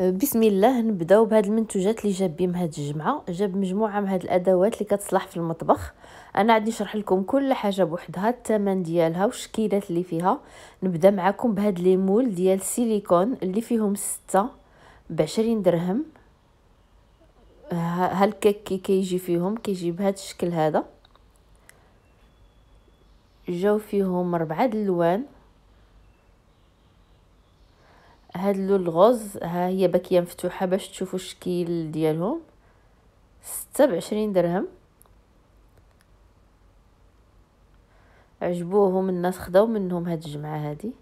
آه، بسم الله نبداو بهاد المنتوجات اللي جاب بهم هاد الجمعه جاب مجموعه من هاد الادوات اللي كتصلح في المطبخ انا غادي نشرح لكم كل حاجه بوحدها الثمن ديالها والشكيلات اللي فيها نبدا معكم بهاد لي مول ديال السيليكون اللي فيهم ستة بعشرين درهم هالكيك كيجي فيهم كيجي بهاد الشكل هذا جاو فيهم ربعه د اللوان هاد اللون الغوز ها هي باكيه مفتوحه باش تشوفوا الشكل ديالهم ستة بعشرين درهم عجبوهم الناس خداو منهم هاد الجمعه هادي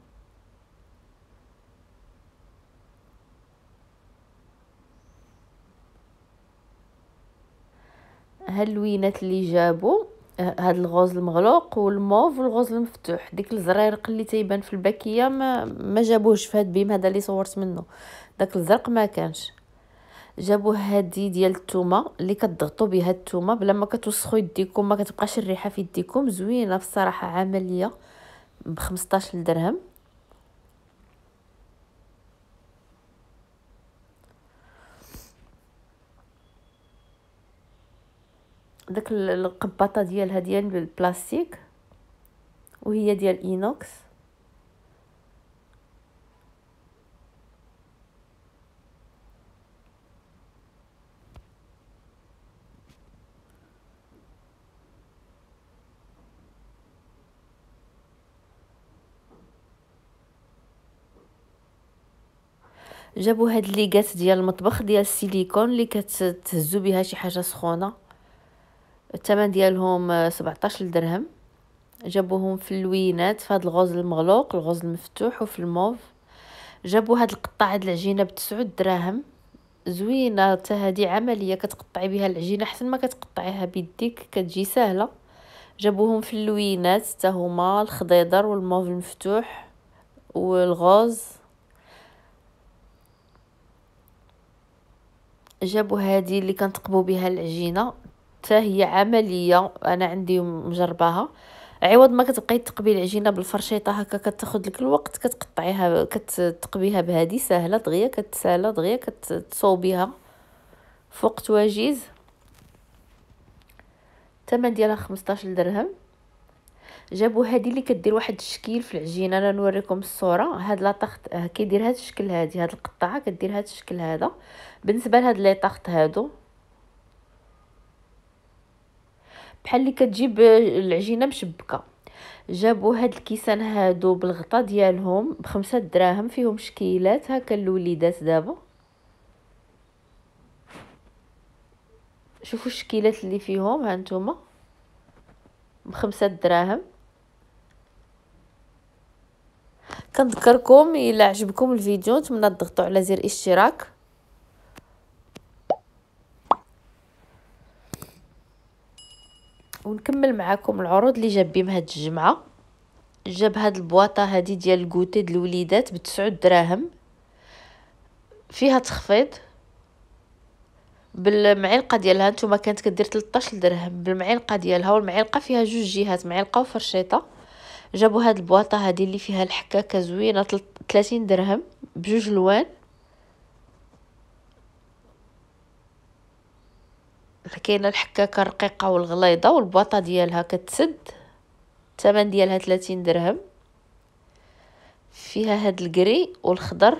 هاللوينات اللي جابو هاد الغوز المغلوق والموف والغوز المفتوح ديك الزريرق اللي تيبان في الباكيه ما ما جابوهش في هاد بيم هذا اللي صورت منه داك الزرق ما كانش جابوا هادي ديال الثومه اللي كتضغطوا بها الثومه بلا ما كتوسخوا يديكم ما كتبقاش الريحه في يديكم زوينه بصراحه عمليه ب 15 درهم داك القباطه ديالها ديال يعني البلاستيك وهي ديال اينوكس جابوا هاد ليغات ديال المطبخ ديال السيليكون اللي كتهزوا بها شي حاجه سخونه الثمن ديالهم 17 آه، درهم جابوهم في اللوينات في هذا الغوز المغلوق الغوز المفتوح وفي الموف جابوا هاد القطع هاد العجينه ب دراهم زوينه حتى هادي عمليه كتقطعي بها العجينه حسن ما كتقطعيها بيديك كتجي سهله جابوهم في اللوينات حتى هما الخضيدر والموف المفتوح والغوز جابوا هادي اللي كنتقبوا بها العجينه حتى هي عمليه انا عندي مجرباها عوض ما كتبقاي تقبي العجينه بالفرشيطه هكا كتاخذ لك الوقت كتقطعيها كتقبيها بهادي سهله دغيا كتسالى دغيا كتصوبيها فوق تواجيز تمن الثمن ديالها 15 درهم جابوا هذه اللي كدير واحد الشكل في العجينه انا نوريكم الصوره هاد لاطاخت اه، كيدير هاد الشكل هادي هاد القطعه كدير هاد الشكل هذا بالنسبه لهاد لاطاخت هادو بحال اللي كتجيب العجينه مشبكه جابوا هاد الكيسان هادو بالغطا ديالهم بخمسة دراهم فيهم شكيلات هكا الوليدات دابا شوفوا الشكيلات اللي فيهم هانتوما بخمسة دراهم كنذكركم الا عجبكم الفيديو نتمنى تضغطوا على زر اشتراك ونكمل معكم العروض اللي جاب بهم هاد الجمعه جاب هاد البواطه هادي ديال الكوتي ديال الوليدات بتسعود دراهم فيها تخفيض بالمعلقه ديالها نتوما كانت كدير 13 درهم بالمعلقه ديالها والمعلقه فيها جوج جهات معلقه وفرشيطه جابوا هاد البواطه هادي اللي فيها الحكاكه زوينه 30 درهم بجوج لوان كاينه الحكاكه الرقيقه والغليظه والبواطه ديالها كتسد الثمن ديالها 30 درهم فيها هاد الكري والخضر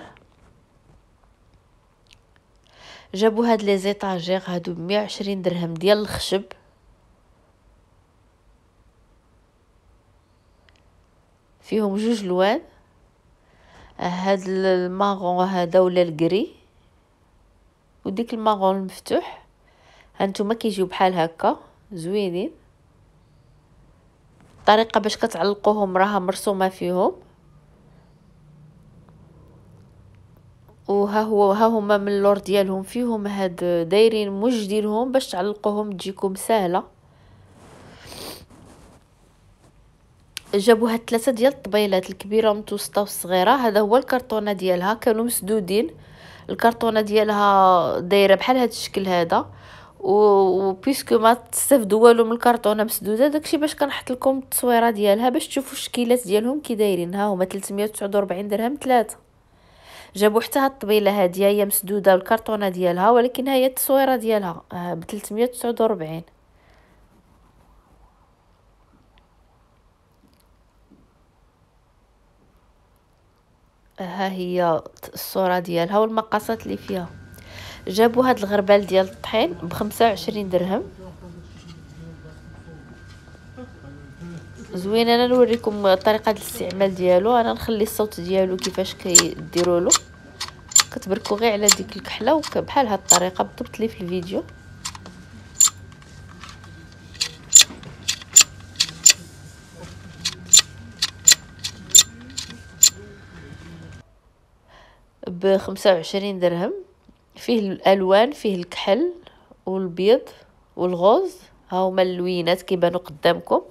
جابوا هاد لي زيطاجير هادو ب 120 درهم ديال الخشب فيهم جوج لوان هاد الماغون هذا ولا الكري وديك الماغون المفتوح هانتوما كيجيو بحال هكا زوينين الطريقه باش كتعلقوهم راها مرسومه فيهم وها هو ها هما من اللور ديالهم فيهم هاد دايرين موج ديالهم باش تعلقوهم تجيكم سهله جابوا هاد ثلاثه ديال الطبيلات الكبيره والمتوسطه والصغيره هذا هو الكرتونه ديالها كانوا مسدودين الكرتونه ديالها دايره بحال هاد الشكل هذا بيسكو ما تستافدوا والو من الكرتونه مسدوده داكشي باش كنحط لكم التصويره ديالها باش تشوفوا الشكيلات ديالهم كي دايرين ها هما 349 درهم ثلاثه جابوا حتى هاد الطبيله هادي هي مسدوده الكرتونه ديالها ولكن هي التصويره ديالها ب 349 ها هي الصوره ديالها والمقاسات اللي فيها جابوا هاد الغربال ديال الطحين بخمسة وعشرين درهم زوين انا نوريكم طريقه الاستعمال ديالو انا نخلي الصوت ديالو كيفاش كيديروا له كتبركوا غير على ديك الكحله وبحال هاد الطريقه بالضبط لي في الفيديو ب 25 درهم فيه الالوان فيه الكحل والبيض والغوز ها هما اللوينات كيبانو قدامكم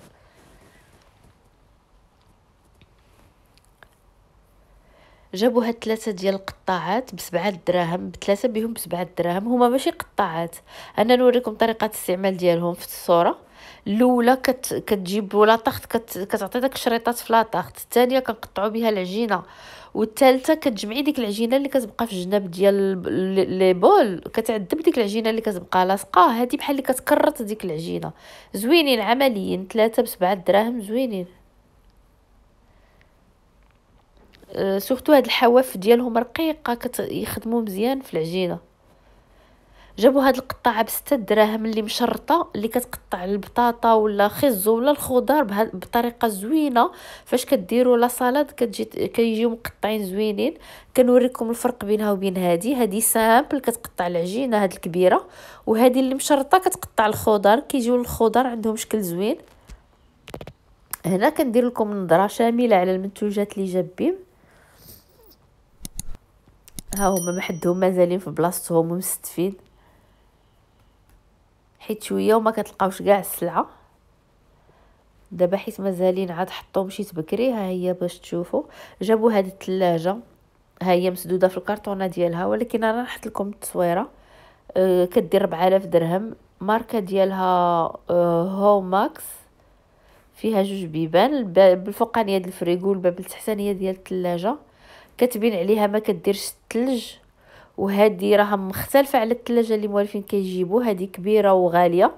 جابوا هاد ثلاثه ديال القطاعات بسبعة دراهم بثلاثه بهم بسبعة دراهم هما ماشي قطاعات انا نوريكم طريقه الاستعمال ديالهم في الصوره الاولى كت... كتجيب ولا كت... كتعطي داك الشريطات في لاطاخت الثانيه كنقطعوا بها العجينه والثالثه كتجمعي ديك العجينه اللي كتبقى في الجناب ديال لي بول كتعذب ديك العجينه اللي كتبقى لاصقه هذه بحال اللي كتكرط ديك العجينه زوينين عمليين ثلاثه بسبعة دراهم زوينين آه، سورتو هاد الحواف ديالهم رقيقه كيخدموا مزيان في العجينه جابوا هاد القطاعه بستة دراهم اللي مشرطه اللي كتقطع البطاطا ولا خزو ولا الخضار بطريقه زوينه فاش كديروا لا سالاد كتجي كيجيو مقطعين زوينين كنوريكم الفرق بينها وبين هادي هادي سامبل كتقطع العجينه هاد الكبيره وهادي اللي مشرطه كتقطع الخضار كيجيو الخضار عندهم شكل زوين هنا كندير لكم نظره شامله على المنتوجات اللي جابين ها هما ما حدهم مازالين في بلاصتهم ومستفين حيت شويه وما كتلقاوش كاع السلعه دابا حيت مازالين عاد حطوهم شي بكري ها هي باش تشوفوا جابوا هاد الثلاجه ها هي مسدوده في الكرتونه ديالها ولكن انا نحط لكم التصويره أه، كدير 4000 درهم ماركه ديالها هو أه، هوماكس فيها جوج بيبان بالفوقانيه ديال الفريغو والباب التحتانيه ديال الثلاجه كتبين عليها ما كديرش الثلج وهذه راها مختلفه على الثلاجه اللي موالفين كيجيبوا هذه كبيره وغاليه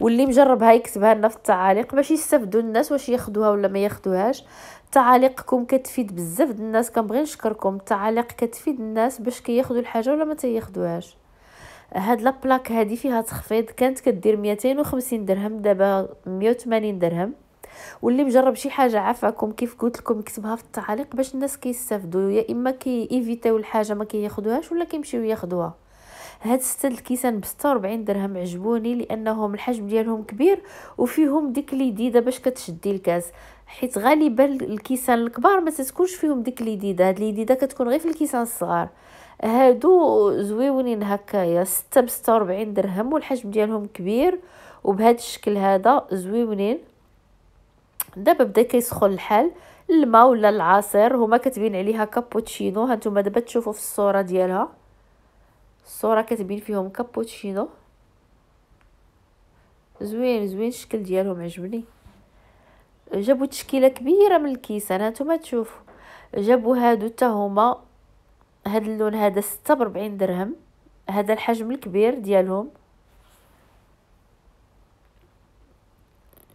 واللي مجربها يكتبها لنا في التعاليق باش يستافدوا الناس واش ياخدوها ولا ما ياخدوهاش تعاليقكم كتفيد بزاف الناس كنبغي نشكركم التعاليق كتفيد الناس باش كي الحاجه ولا ما تياخدوهاش هاد لابلاك هادي فيها تخفيض كانت كدير 250 درهم دابا 180 درهم واللي مجرب شي حاجه عافاكم كيف قلت لكم يكتبها في التعليق باش الناس كيستافدوا يا اما كيفيتاو الحاجه ما كياخذوهاش ولا كيمشيو ياخذوها هاد ستة الكيسان ب 46 درهم عجبوني لانهم الحجم ديالهم كبير وفيهم ديك اليديده باش كتشدي الكاس حيت غالبا الكيسان الكبار ما تتكونش فيهم ديك اليديده هاد اليديده كتكون غير في الكيسان الصغار هادو زويونين هكايا ستة ب 46 درهم والحجم ديالهم كبير وبهذا الشكل هذا زويونين دابا بدا كيسخن الحال الماء ولا العصير هما كتبين عليها كابوتشينو هانتوما دابا تشوفوا في الصوره ديالها الصوره كتبين فيهم كابوتشينو زوين زوين الشكل ديالهم عجبني جابوا تشكيله كبيره من الكيسان هانتوما تشوفوا جابوا هادو حتى هما هاد اللون هذا 46 درهم هذا الحجم الكبير ديالهم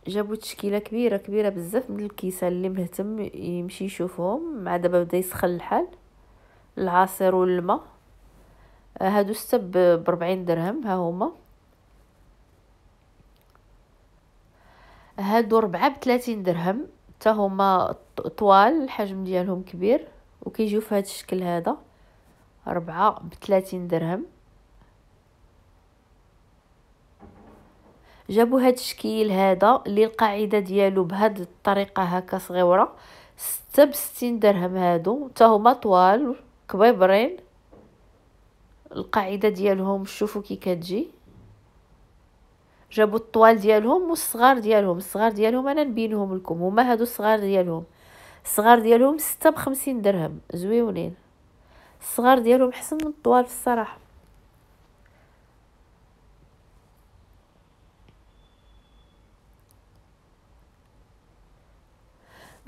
جابوا تشكيله كبيره كبيره بزاف من الكيسان اللي مهتم يمشي يشوفهم مع دابا بدا يسخن الحال العصير والماء آه، هادو سته بربعين درهم ها هما هادو ربعة 30 درهم حتى هما طوال الحجم ديالهم كبير وكيجيو في هذا الشكل هذا ربعة 30 درهم جابوا هاد الشكيل هذا اللي القاعده ديالو بهاد الطريقه هكا صغيره 66 درهم هادو حتى هما طوال كبيبرين القاعده ديالهم شوفوا كي كتجي جابوا الطوال ديالهم والصغار ديالهم الصغار ديالهم انا نبينهم لكم هما هادو الصغار ديالهم الصغار ديالهم ستة بخمسين درهم زويونين الصغار ديالهم حسن من الطوال في الصراحه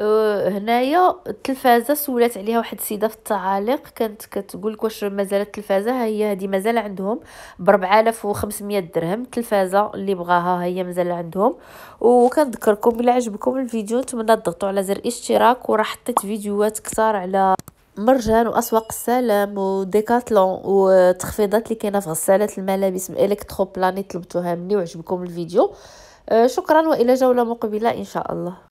آه، هنايا التلفازه سولات عليها واحد السيده في التعاليق كانت كتقول لك واش مازال التلفازه ها هي هذه مازال عندهم ب 4500 درهم التلفازه اللي بغاها ها هي مازال عندهم وكنذكركم الا عجبكم الفيديو نتمنى تضغطوا على زر اشتراك وراح حطيت فيديوهات كثار على مرجان واسواق السلام وديكاتلون والتخفيضات اللي كاينه في غسالات الملابس من الكترو بلاني طلبتوها مني وعجبكم الفيديو آه، شكرا والى جوله مقبله ان شاء الله